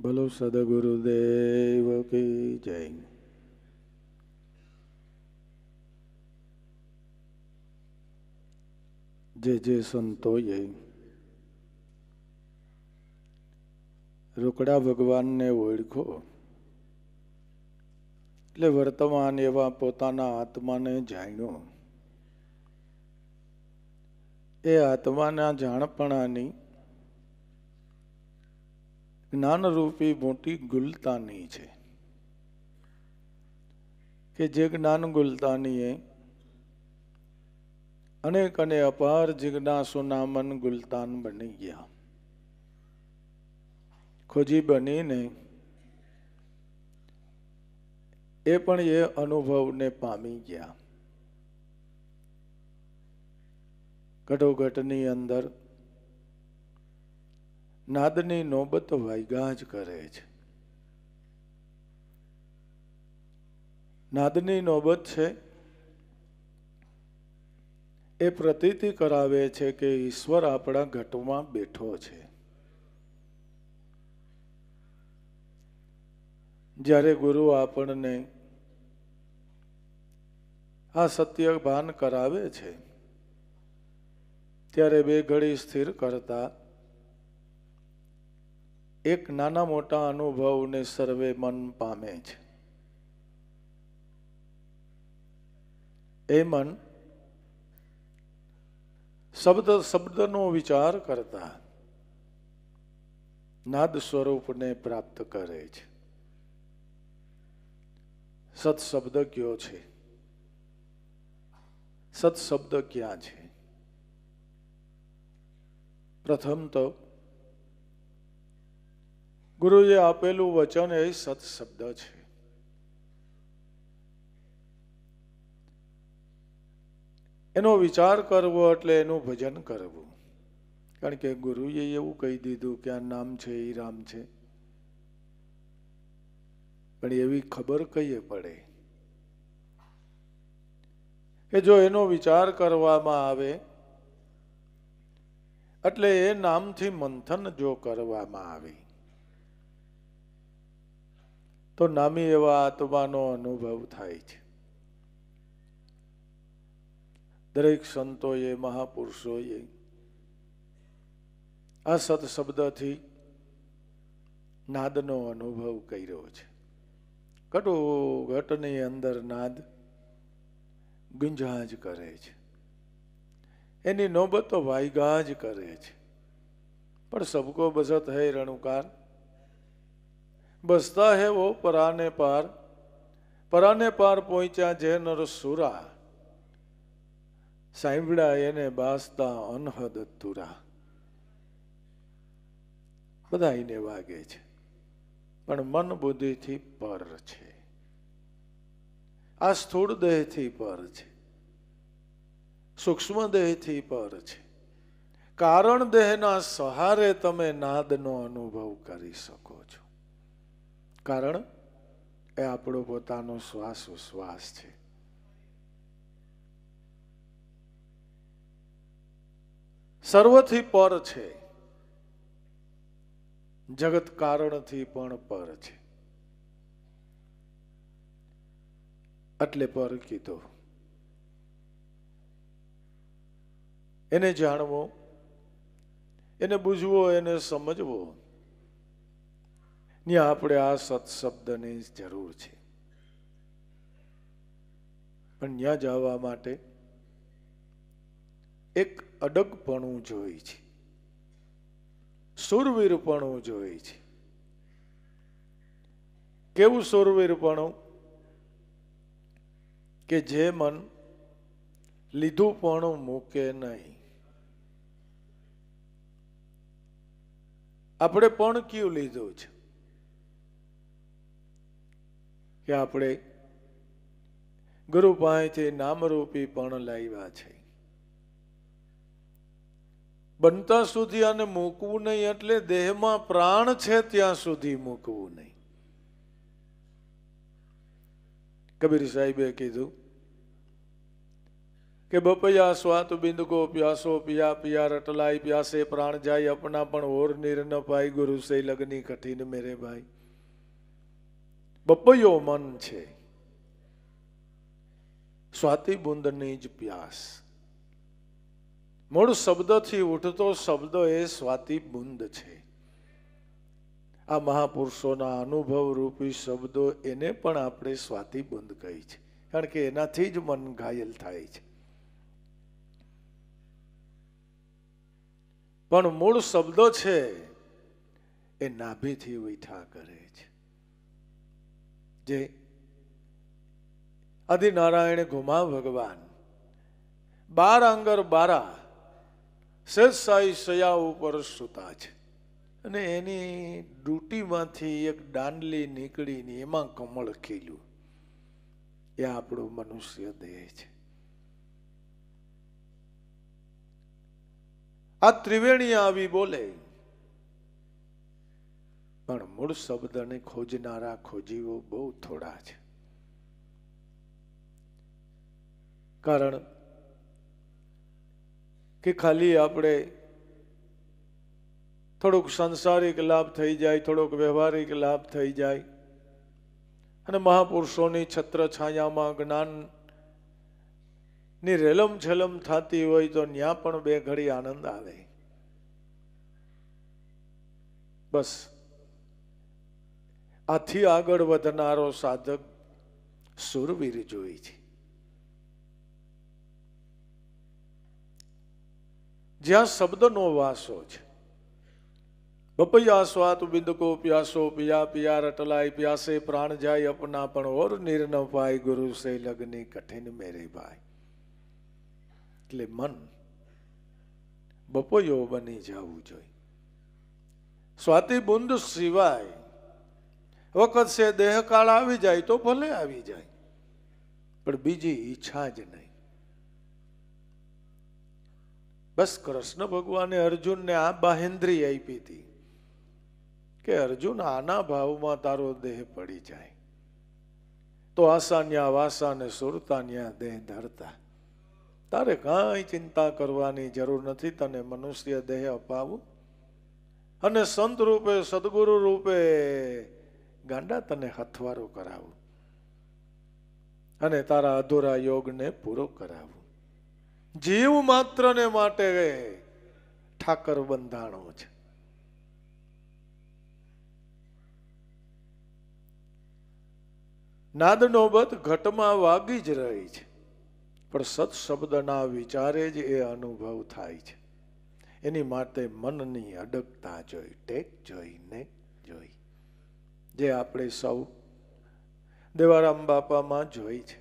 બોલો સદગુરુદેવ કી જય જે જે સંતોએ રોકડા ભગવાનને ઓળખો એટલે વર્તમાન એવા પોતાના આત્માને જાણ્યો એ આત્માના જાણપણાની જ્ઞાનરૂપી મોટી ગુલતાની છે કે જે જ્ઞાન ગુલતાનીએ અનેક અને અપાર જિજ્ઞાસુના મન ગુલતાન બની ગયા ખોજી બનીને એ પણ એ અનુભવને પામી ગયા ઘટોઘટની અંદર નાદની નોબત વાયગા જ કરે છે નાદની નોબત છે એ પ્રતીતિ કરાવે છે કે ઈશ્વર આપણા ઘટમાં બેઠો છે જ્યારે ગુરુ આપણને આ સત્ય ભાન કરાવે છે ત્યારે બે ઘડી સ્થિર કરતા એક નાના મોટા અનુભવને સર્વે મન પામે છે એ મન શબ્દ શબ્દનો વિચાર કરતા નાદ સ્વરૂપને પ્રાપ્ત કરે છે સત્શબ્દ કયો છે સત્શબ્દ ક્યાં છે પ્રથમ તો ગુરુએ આપેલું વચન એ સત્શબ્દ છે એનો વિચાર કરવો એટલે એનું ભજન કરવું કારણ કે ગુરુએ એવું કહી દીધું કે આ નામ છે એ રામ છે પણ એવી ખબર કહીએ પડે કે જો એનો વિચાર કરવામાં આવે એટલે એ નામથી મંથન જો કરવામાં આવે તો નામી એવા આત્માનો અનુભવ થાય છે દરેક સંતોએ મહાપુરુષોએ આ સત્શબ્દથી નાદનો અનુભવ કર્યો છે કટુ ઘટની અંદર નાદ ગુંજાજ કરે છે એની નોબતો વાયગા જ કરે છે પણ સબકો બસત હૈ રણુકાર બસતા હે વો પરાને પાર પરાને પાર પહોંચ્યા જે નર સુરા સાંભળ્યા એને બાસતા અનહદ તુરા બધા એને વાગે છે પણ મન બુદ્ધિથી પર છે આ સ્થૂળ દેહથી પર છે સૂક્ષ્મ દેહથી પર છે કારણ દેહના સહારે તમે નાદનો અનુભવ કરી શકો છો કારણ એ આપણો પોતાનો શ્વાસ ઉશ્વાસ છે સર્વથી પર છે જગત કારણથી પણ પર છે એટલે પર કીધો એને જાણવો એને બુઝવો એને સમજવો ને આપણે આ સત્શબ્દની જરૂર છે પણ ત્યાં જવા માટે એક અડગપણું જોઈ છે સુરવીરપણું જોઈ છે કેવું સુરવીરપણું કે જે મન લીધું પણ મૂકે નહીં આપણે પણ કયું લીધું છે કે આપણે ગુરુ પાસેથી નામરૂપી પણ લાવ્યા છે બનતા સુધી આને મૂકવું નહીં એટલે દેહમાં પ્રાણ છે ત્યાં સુધી મૂકવું નહીં કબીર સાહેબે કીધું કે બપૈયા સ્વાત બિંદકો પ્યાસો પિયા પિયા રટલાય પ્યાસે પ્રાણ જાય અપના પણ ઓર નિર્ન ન પાય ગુરુ સે લગની કઠિન મેરે ભાઈ બપયો મન છે સ્વાતિ બુંદની જ પ્યાસ મૂળ શબ્દથી ઉઠતો શબ્દ એ સ્વાતિ બુંદ છે આ મહાપુરુષોના અનુભવ રૂપી શબ્દો એને પણ આપણે સ્વાતિ બુંદ કહી છે કારણ કે એનાથી જ મન ઘાયલ થાય છે પણ મૂળ શબ્દો છે એ નાભીથી વૈઠા કરે છે જે આદિનારાયણ ઘુમા ભગવાન બાર આંગર બારા શેષ સાઈ સયા ઉપર સુતા છે અને એની ડૂટીમાંથી એક ડાંડલી નીકળીને એમાં કમળ ખીલ્યું એ આપણું મનુષ્ય દેહ છે આ ત્રિવેણી આવી બોલે પણ મૂળ શબ્દને ખોજનારા ખોજીઓ બહુ થોડા છે કારણ કે ખાલી આપણે થોડોક સંસારિક લાભ થઈ જાય થોડોક વ્યવહારિક લાભ થઈ જાય અને મહાપુરુષોની છત્ર છાયામાં જ્ઞાન ની રેલમ છેલમ થતી હોય તો ત્યાં પણ બે ઘડી આનંદ આવે બસ આથી આગળ વધનારો સાધક સુરવીર જોઈ છે જ્યાં શબ્દનો વાસો છે બપૈયા સ્વાત બિંદકો પ્યાસો પિયા પિયાર રટલાય પ્યાસે પ્રાણ જાય અપના પણ ઓર નિર્ન પાય ગુરુ સે લગની કઠિન મેરે ભાઈ એટલે મન બપોયો બની જવું જોઈએ સ્વાતિ બુંદ સિવાય વખત છે દેહકાળ આવી જાય તો ભલે આવી જાય પણ બીજી ઈચ્છા જ નહીં બસ કૃષ્ણ ભગવાને અર્જુનને આ બાહેન્દ્રી આપી હતી કે અર્જુન આના ભાવમાં તારો દેહ પડી જાય તો આસાન્યા વાસા ને સુરતાન્યા દેહ ધરતા તારે કાંઈ ચિંતા કરવાની જરૂર નથી તને મનુષ્ય દેહ અપાવું અને સંત રૂપે સદગુરુ રૂપે ગાંડા તને હથવારો કરાવું અને તારા અધૂરા યોગને પૂરો કરાવું જીવ માત્રને માટે ઠાકર બંધાણો છે નાદનો બધ ઘટમાં વાગી જ રહી છે પણ સત્શબ્દના વિચારે જ એ અનુભવ થાય છે એની માટે મનની અડગતા જોઈ ટેક જોઈ ને જોઈ જે આપણે સૌ દેવારામ બાપામાં જોઈ છે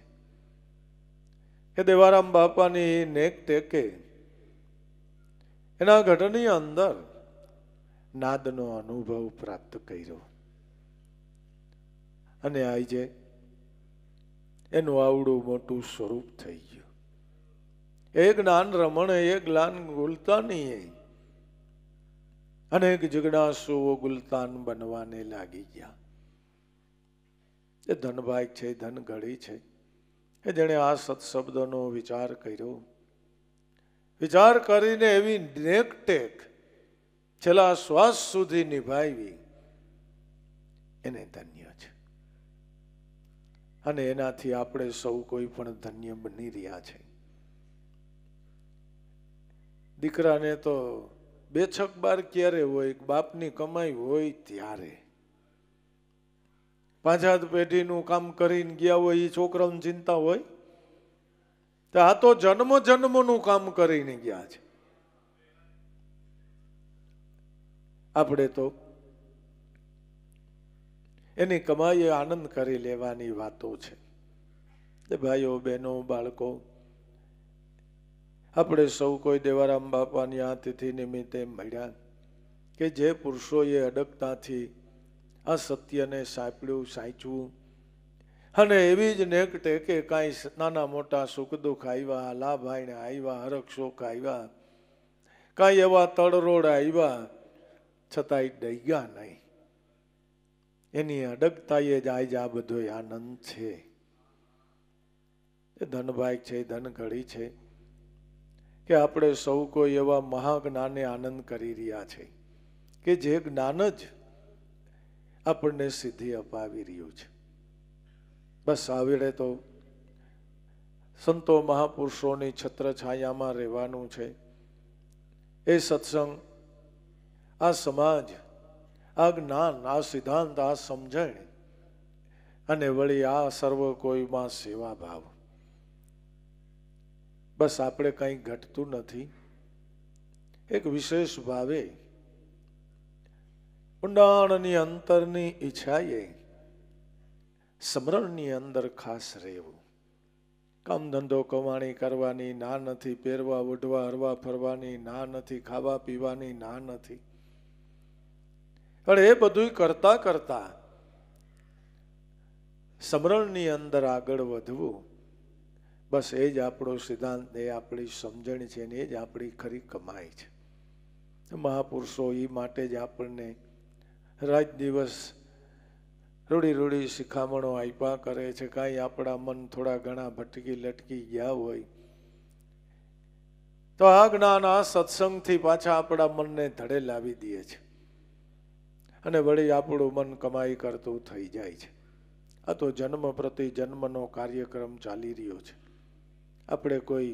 એ દેવારામ બાપાની નેક ટેકે એના ઘટની અંદર નાદનો અનુભવ પ્રાપ્ત કર્યો અને આજે એનું આવડું મોટું સ્વરૂપ થઈ ગયું એક જ્ઞાન રમણે એક જ્ઞાન ગુલતાની અનેક જિજ્ઞાસુઓ ગુલતાન બનવાને લાગી ગયા એ ધનભાગ છે ધનઘડી છે એ જેણે આ સત્શબ્દનો વિચાર કર્યો વિચાર કરીને એવી નેકટેક છેલ્લા શ્વાસ સુધી નિભાવી એને ધન્ય છે અને એનાથી આપણે સૌ કોઈ પણ ધન્ય બની રહ્યા છે દીકરાને તો બેછક બાર ક્યારે હોય બાપની કમાઈ હોય ત્યારે પાંચાદ પેઢીનું કામ કરીને ગયા હોય એ છોકરાઓની ચિંતા હોય તો આ તો જન્મ જન્મનું કામ કરીને ગયા છે આપણે તો એની કમાઈએ આનંદ કરી લેવાની વાતો છે ભાઈઓ બહેનો બાળકો આપણે સૌ કોઈ દેવારામ બાપાની આ તિથિ નિમિત્તે મળ્યા કે જે પુરુષોએ અડગતાથી આ સત્યને સાંપડ્યું સાચવું અને એવી જ નેક ટેકે કાંઈ નાના મોટા સુખ દુઃખ આવ્યા લાભ આઈને આવ્યા હરખ શોખ આવ્યા કાંઈ એવા તળરોડ આવ્યા છતાંય ડૈયા નહીં એની અડગતાએ જ આજ આ બધો આનંદ છે એ ધનભાઈ છે ધનઘડી છે કે આપણે સૌ કોઈ એવા મહાજ્ઞાને આનંદ કરી રહ્યા છે કે જે જ્ઞાન જ આપણને સિદ્ધિ અપાવી રહ્યું છે બસ આવડે તો સંતો મહાપુરુષોની છત્રછાયામાં રહેવાનું છે એ સત્સંગ આ સમાજ આ જ્ઞાન આ સિદ્ધાંત આ સમજણ અને વળી આ સર્વ કોઈમાં સેવા ભાવ બસ આપણે કંઈ ઘટતું નથી એક વિશેષ ભાવે ઊંડાણની અંતરની ઈચ્છાએ સ્મરણની અંદર ખાસ રહેવું કામ ધંધો કમાણી કરવાની ના નથી પહેરવા ઉઢવા હરવા ફરવાની ના નથી ખાવા પીવાની ના નથી પણ એ બધું કરતા કરતા સ્મરણની અંદર આગળ વધવું બસ એ જ આપણો સિદ્ધાંત એ આપણી સમજણ છે ને એ જ આપણી ખરી કમાઈ છે મહાપુરુષો એ માટે જ આપણને રાત દિવસ રૂડી રૂડી શિખામણો આપ્યા કરે છે કાંઈ આપણા મન થોડા ઘણા ભટકી લટકી ગયા હોય તો આ જ્ઞાન આ સત્સંગથી પાછા આપણા મનને ધડે લાવી દે છે અને વળી આપણું મન કમાઈ કરતું થઈ જાય છે આ તો જન્મ પ્રતિ જન્મનો કાર્યક્રમ ચાલી રહ્યો છે આપણે કોઈ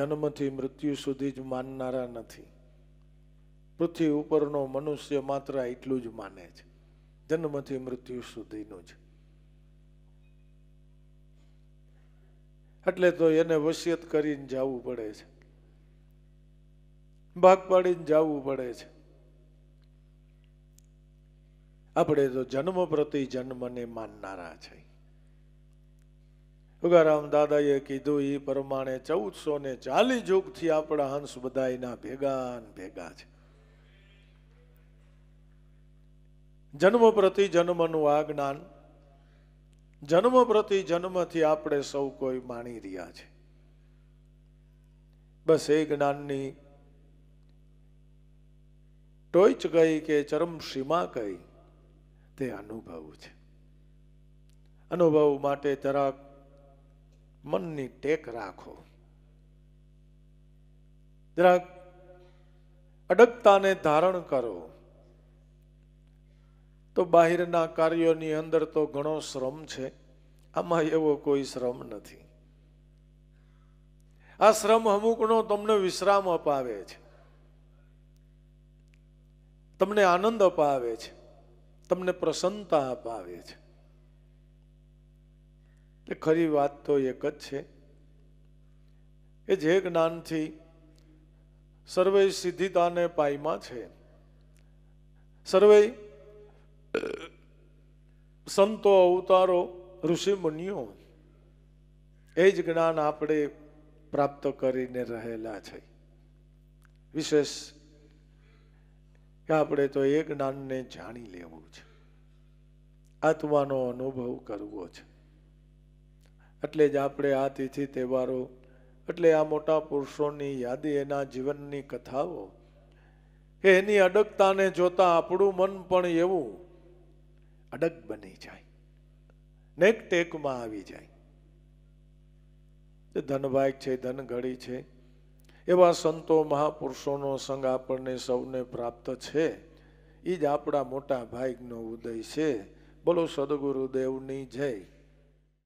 જન્મથી મૃત્યુ સુધી જ માનનારા નથી પૃથ્વી ઉપરનો મનુષ્ય માત્ર એટલું જ માને છે જન્મથી મૃત્યુ સુધીનું છે એટલે તો એને વસિયત કરીને જવું પડે છે ભાગ પાડીને જવું પડે છે આપણે તો જન્મ પ્રતિ જન્મને માનનારા છે ઉગારામ દાદાએ કીધું એ પ્રમાણે ચૌદસો ને ચાલીસ યુગથી આપણા હંસ બધા એના ભેગા ભેગા છે જન્મ પ્રતિ જન્મનું આ જ્ઞાન જન્મ પ્રતિ જન્મથી આપણે સૌ કોઈ માણી રહ્યા છે બસ એ જ્ઞાનની ટોચ કઈ કે ચરમસીમા કઈ તે અનુભવ છે અનુભવ માટે જરાક મનની ટેક રાખો જરાક અડગતાને ધારણ કરો તો બહારના કાર્યોની અંદર તો ઘણો શ્રમ છે આમાં એવો કોઈ શ્રમ નથી આ શ્રમ અમુકનો તમને વિશ્રામ અપાવે છે તમને આનંદ અપાવે છે તમને પ્રસન્નતા અપાવે છે એ ખરી વાત તો એક જ છે એ જે જ્ઞાનથી સર્વે સિદ્ધિતાને પાયમાં છે સર્વે સંતો અવતારો ઋષિ મુનિઓ એ જ જ્ઞાન આપણે પ્રાપ્ત કરીને રહેલા છે વિશેષ કે આપણે તો એ જ્ઞાનને જાણી લેવું છે આત્માનો અનુભવ કરવો છે એટલે જ આપણે આ તિથિ તહેવારો એટલે આ મોટા પુરુષોની યાદી એના જીવનની કથાઓ કે એની અડગતાને જોતા આપણું મન પણ એવું અડગ બની જાય નેક ટેકમાં આવી જાય ધનભાઈ છે ધનઘડી છે એવા સંતો મહાપુરુષોનો સંગ આપણને સૌને પ્રાપ્ત છે એ જ આપણા મોટા ભાઈનો ઉદય છે બોલો સદગુરુદેવની જય